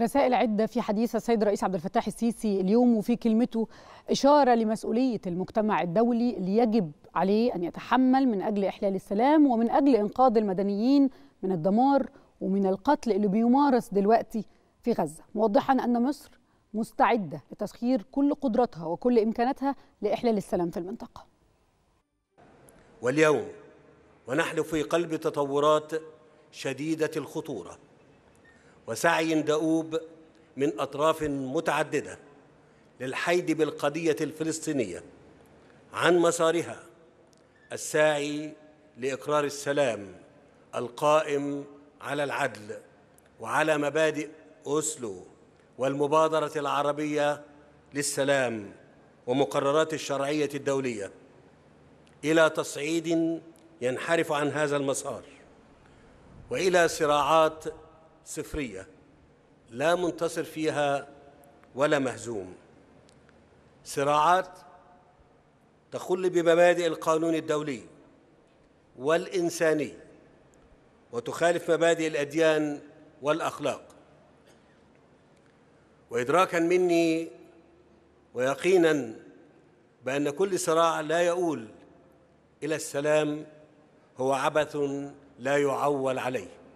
رسائل عدة في حديث السيد الرئيس عبد الفتاح السيسي اليوم وفي كلمته إشارة لمسؤولية المجتمع الدولي اللي يجب عليه أن يتحمل من أجل إحلال السلام ومن أجل إنقاذ المدنيين من الدمار ومن القتل اللي بيمارس دلوقتي في غزة موضحا أن مصر مستعدة لتسخير كل قدراتها وكل إمكاناتها لإحلال السلام في المنطقة واليوم ونحن في قلب تطورات شديدة الخطورة وسعي دؤوب من أطراف متعددة للحيد بالقضية الفلسطينية عن مسارها الساعي لإقرار السلام القائم على العدل وعلى مبادئ أوسلو والمبادرة العربية للسلام ومقررات الشرعية الدولية إلى تصعيد ينحرف عن هذا المسار وإلى صراعات صفرية لا منتصر فيها ولا مهزوم صراعات تخل بمبادئ القانون الدولي والإنساني وتخالف مبادئ الأديان والأخلاق وإدراكا مني ويقينا بأن كل صراع لا يؤول إلى السلام هو عبث لا يعول عليه